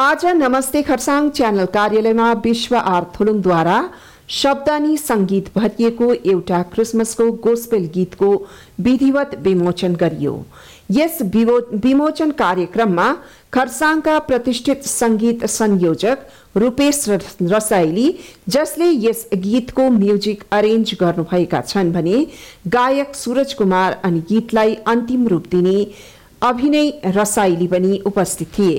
आज नमस्ते खरसाङ च्यानल कार्यालयमा विश्व आर थुलुङद्वारा शब्द अनि संगीत भरिएको एउटा क्रिसमसको गोस्पेल गीतको विधिवत विमोचन गरियो यस विमोचन कार्यक्रममा खरसाङका प्रतिष्ठित संगीत संयोजक रूपेश रसाइली जसले यस गीतको म्युजिक अरेन्ज गर्नुभएका छन् भने गायक सूरज कुमार अनि गीतलाई अन्तिम रूप दिने अभिनय रसाइली पनि उपस्थित थिए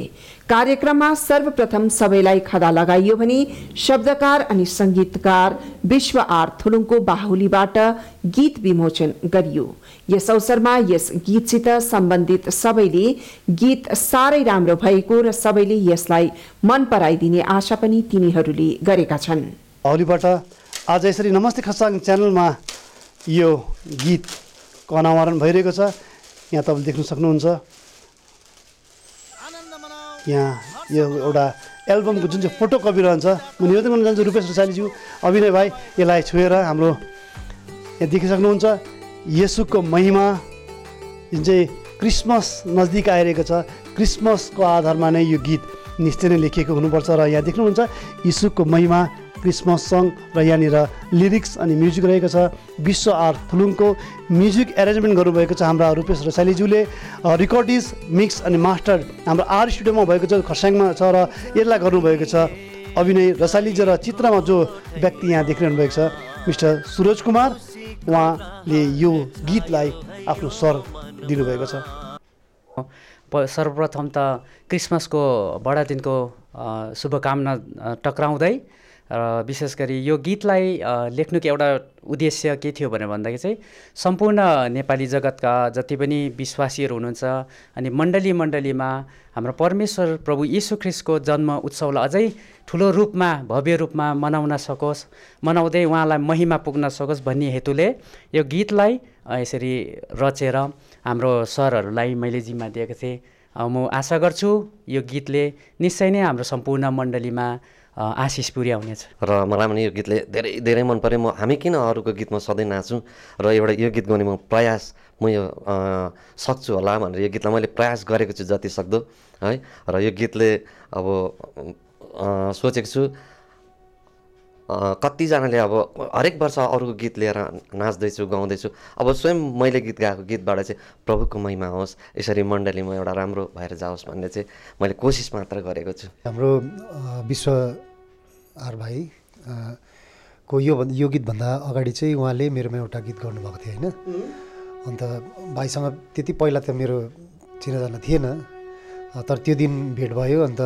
कार्यक्रममा सर्वप्रथम सबैलाई खदा लगाइयो भने शब्दकार अनि संगीतकार विश्व आर थुलुङको बाहुलीबाट गीत विमोचन गरियो यस अवसरमा यस गीतसित सम्बन्धित सबैले गीत साह्रै राम्रो भएको र सबैले यसलाई मन पराइदिने आशा पनि तिनीहरूले गरेका छन् आज यसरी नमस्ते खसाङ च्यानलमा यो गीतको अनावरण भइरहेको छ यहाँ तपाईँले देख्न सक्नुहुन्छ यहाँ यो एउटा एल्बमको जुन चाहिँ फोटो कपी रहन्छ म निवेदन गर्न चाहन्छु रुपेश रुचालीज्यू अभिनय भाइ यसलाई छोएर हाम्रो यहाँ देखि सक्नुहुन्छ यसुको महिमा जुन चाहिँ क्रिसमस नजिक आइरहेको छ क्रिसमसको आधारमा नै यो गीत निश्चय नै लेखिएको हुनुपर्छ र यहाँ देख्नुहुन्छ यिसुको महिमा क्रिसमस सङ र यहाँनिर लिरिक्स अनि म्युजिक रहेको छ विश्व आर थुलुङको म्युजिक एरेन्जमेन्ट गर्नुभएको छ हाम्रा रूपेश रसालीज्यूले रिकर्डिस मिक्स अनि मास्टर हाम्रो आर स्टुडियोमा भएको छ खरसाङमा छ र यसलाई गर्नुभएको छ अभिनय रसालीजी र चित्रमा जो व्यक्ति यहाँ देखिरहनु भएको छ मिस्टर सुरज कुमार उहाँले यो गीतलाई आफ्नो स्वर दिनुभएको छ सर्वप्रथम त क्रिसमसको दिनको शुभकामना टक्राउँदै र विशेष गरी यो गीतलाई लेख्नुको एउटा उद्देश्य के थियो भनेर भन्दाखेरि चाहिँ सम्पूर्ण नेपाली जगतका जति पनि विश्वासीहरू हुनुहुन्छ अनि मण्डली मण्डलीमा हाम्रो परमेश्वर प्रभु ख्रिस्टको जन्म उत्सवलाई अझै ठुलो रूपमा भव्य रूपमा मनाउन सकोस् मनाउँदै उहाँलाई महिमा पुग्न सकोस् भन्ने हेतुले यो गीतलाई यसरी रचेर हाम्रो सरहरूलाई मैले जिम्मा दिएको थिएँ म आशा गर्छु यो गीतले निश्चय नै हाम्रो सम्पूर्ण मण्डलीमा आशिष पुर्याउनेछ र मलाई पनि यो गीतले धेरै धेरै मन पऱ्यो म हामी किन अरूको गीतमा सधैँ नाच्छौँ र एउटा यो गीत गाउने म प्रयास म यो सक्छु होला भनेर यो गीतलाई मैले प्रयास गरेको छु जति सक्दो है र यो गीतले अब सोचेको छु कतिजनाले अब हरेक वर्ष अरूको गीत लिएर नाच्दैछु गाउँदैछु अब स्वयं मैले गीत गाएको गीतबाट चाहिँ प्रभुको महिमा होस् यसरी मण्डलीमा एउटा राम्रो भएर जाओस् भन्ने चाहिँ मैले कोसिस मात्र गरेको छु हाम्रो विश्व आर भाइ को यो यो गीतभन्दा अगाडि चाहिँ उहाँले मेरोमा एउटा गीत गर्नुभएको थियो होइन अन्त भाइसँग त्यति पहिला त मेरो चिनाजाना थिएन तर त्यो दिन भेट भयो अन्त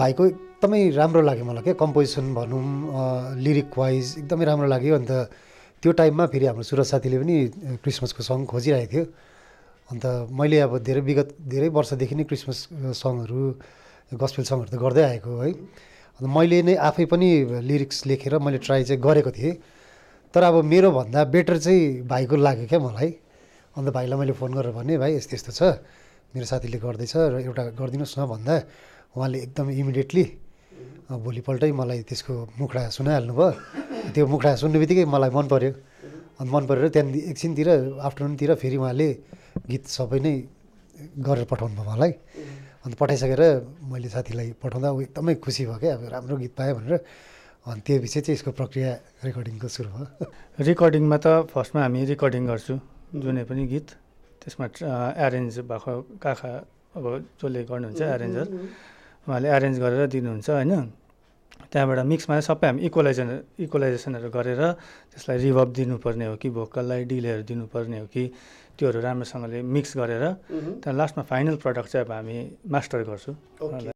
भाइको एकदमै राम्रो लाग्यो मलाई क्या कम्पोजिसन भनौँ लिरिक वाइज एकदमै राम्रो लाग्यो अन्त त्यो टाइममा फेरि हाम्रो सुरज साथीले पनि क्रिसमसको सङ खोजिरहेको थियो अन्त मैले अब धेरै विगत धेरै वर्षदेखि नै क्रिसमस सङहरू गस्पेल सङहरू त गर्दै आएको है अन्त मैले नै आफै पनि लिरिक्स लेखेर मैले ट्राई चाहिँ गरेको थिएँ तर अब मेरोभन्दा बेटर चाहिँ भाइको लाग्यो क्या मलाई अन्त भाइलाई मैले फोन गरेर भने भाइ यस्तो यस्तो छ मेरो साथीले गर्दैछ र एउटा गरिदिनुहोस् न भन्दा उहाँले एकदम इमिडिएटली भोलिपल्टै मलाई त्यसको मुखडा सुनाइहाल्नु भयो त्यो मुखडा सुन्ने बित्तिकै मलाई मन पऱ्यो अनि मन परेर त्यहाँदेखि एकछिनतिर आफ्टरनुनतिर फेरि उहाँले गीत सबै नै गरेर पठाउनु भयो मलाई अन्त पठाइसकेर मैले साथीलाई पठाउँदा ऊ एकदमै खुसी भयो क्या अब राम्रो गीत पाएँ भनेर अनि त्यो विषय चाहिँ यसको प्रक्रिया रेकर्डिङको सुरु भयो रेकर्डिङमा त फर्स्टमा हामी रेकर्डिङ गर्छु जुनै पनि गीत त्यसमा एरेन्ज भएको काखा अब जसले गर्नुहुन्छ एरेन्जर उहाँले एरेन्ज गरेर दिनुहुन्छ होइन त्यहाँबाट मिक्समा सबै हामी इक्वलाइजन इक्वलाइजेसनहरू गरेर त्यसलाई रिभर्भ दिनुपर्ने हो कि भोकललाई डिलेहरू दिनुपर्ने हो कि त्योहरू राम्रोसँगले मिक्स गरेर त्यहाँ लास्टमा फाइनल प्रडक्ट चाहिँ अब हामी मास्टर गर्छौँ